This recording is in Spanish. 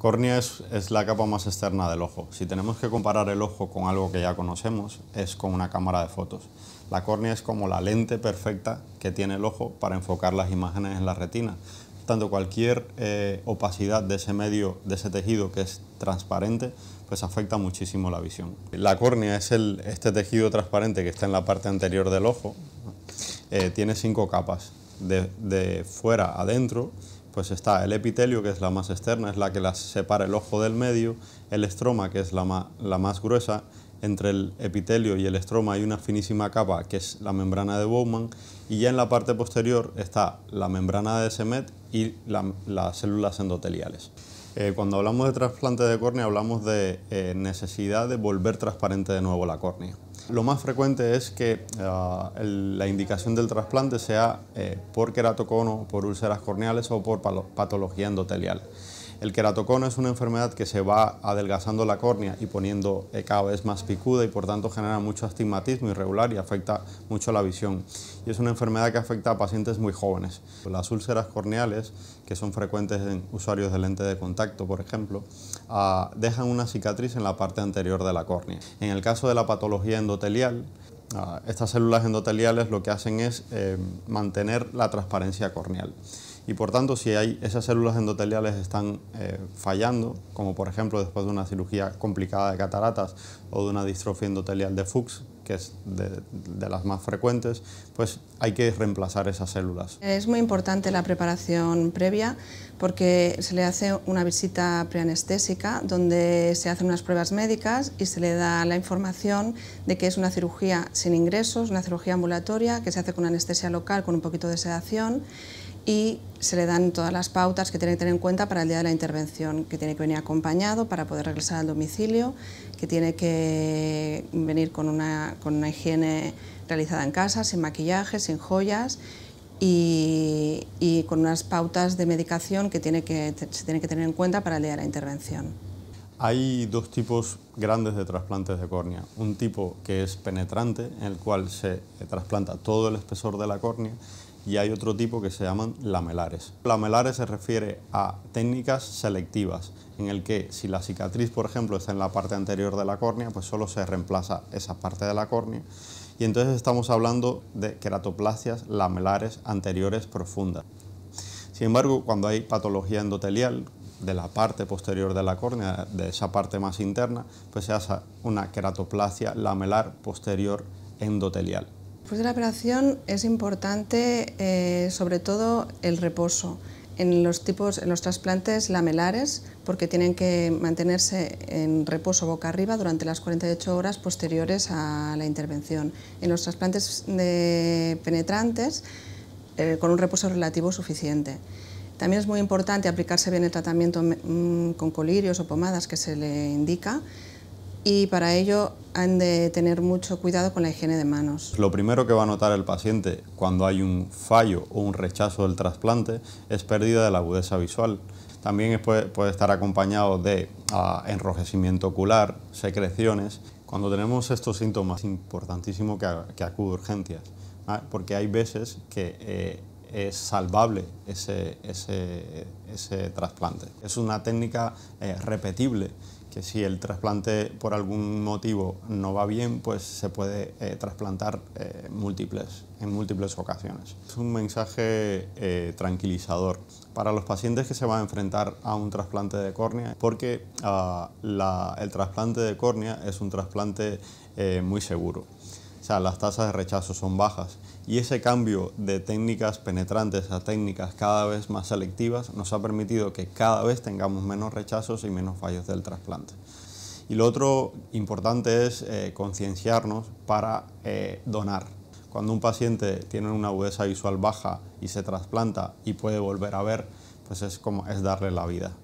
Córnea es, la capa más externa del ojo. Si tenemos que comparar el ojo con algo que ya conocemos, es con una cámara de fotos. La córnea es como la lente perfecta que tiene el ojo para enfocar las imágenes en la retina. tanto, cualquier eh, opacidad de ese medio, de ese tejido que es transparente, pues afecta muchísimo la visión. La córnea es este tejido transparente que está en la parte anterior del ojo. Eh, tiene cinco capas, de, de fuera adentro, pues está el epitelio, que es la más externa, es la que las separa el ojo del medio, el estroma, que es la, más gruesa, entre el epitelio y el estroma hay una finísima capa, que es la membrana de Bowman, y ya en la parte posterior está la membrana de Semet y las células endoteliales. Eh, cuando hablamos de trasplante de córnea hablamos de eh, necesidad de volver transparente de nuevo la córnea. Lo más frecuente es que ah, la indicación del trasplante sea eh, por queratocono, por úlceras corneales o por patología endotelial. El queratocono es una enfermedad que se va adelgazando la córnea y poniendo eh, cada vez más picuda y por tanto genera mucho astigmatismo irregular y afecta mucho la visión. Y es una enfermedad que afecta a pacientes muy jóvenes. Las úlceras corneales, que son frecuentes en usuarios de lente de contacto, por ejemplo, ah, dejan una cicatriz en la parte anterior de la córnea. En el caso de la patología endotelial, ah, estas células endoteliales lo que hacen es eh, mantener la transparencia corneal y por tanto si hay esas células endoteliales están eh, fallando, como por ejemplo después de una cirugía complicada de cataratas o de una distrofia endotelial de Fuchs, que es de, de, las más frecuentes, pues hay que reemplazar esas células. Es muy importante la preparación previa porque se le hace una visita preanestésica donde se hacen unas pruebas médicas y se le da la información de que es una cirugía sin ingresos, una cirugía ambulatoria que se hace con anestesia local con un poquito de sedación y se le dan todas las pautas que tiene que tener en cuenta para el día de la intervención, que tiene que venir acompañado para poder regresar al domicilio, que tiene que venir con una, higiene realizada en casa, sin maquillaje, sin joyas y, con unas pautas de medicación que, tiene que se tiene que tener en cuenta para el día de la intervención. Hay dos tipos grandes de trasplantes de córnea. Un tipo que es penetrante, en el cual se trasplanta todo el espesor de la córnea y hay otro tipo que se llaman lamelares. Lamelares se refiere a técnicas selectivas, en el que si la cicatriz, por ejemplo, está en la parte anterior de la córnea, pues solo se reemplaza esa parte de la córnea. Y entonces estamos hablando de queratoplastias lamelares anteriores profundas. Sin embargo, cuando hay patología endotelial, de la parte posterior de la córnea, de esa parte más interna, pues se hace una keratoplasia lamelar posterior endotelial. Después de la operación es importante eh, sobre todo el reposo. En los tipos, en los trasplantes lamelares, porque tienen que mantenerse en reposo boca arriba durante las 48 horas posteriores a la intervención. En los trasplantes de eh, penetrantes, eh, con un reposo relativo suficiente. También es muy importante aplicarse bien el tratamiento mm, con colirios o pomadas que se le indica y para ello han de tener mucho cuidado con la higiene de manos. Lo primero que va a notar el paciente cuando hay un fallo o un rechazo del trasplante es pérdida de la agudeza visual. También puede, estar acompañado de ah, enrojecimiento ocular, secreciones. Cuando tenemos estos síntomas es importantísimo que, acude a urgencias, porque hay veces que eh, es salvable ese, trasplante. Es una técnica eh, repetible que si el trasplante por algún motivo no va bien, pues se puede eh, trasplantar eh, múltiples, en múltiples ocasiones. Es un mensaje tranquilizador para los pacientes que se van a enfrentar a un trasplante de córnea, porque ah, el trasplante de córnea es un trasplante muy seguro o sea, las tasas de rechazo son bajas. Y ese cambio de técnicas penetrantes a técnicas cada vez más selectivas nos ha permitido que cada vez tengamos menos rechazos y menos fallos del trasplante. Y lo otro importante es eh, concienciarnos para eh, donar. Cuando un paciente tiene una agudeza visual baja y se trasplanta y puede volver a ver, pues es como es darle la vida.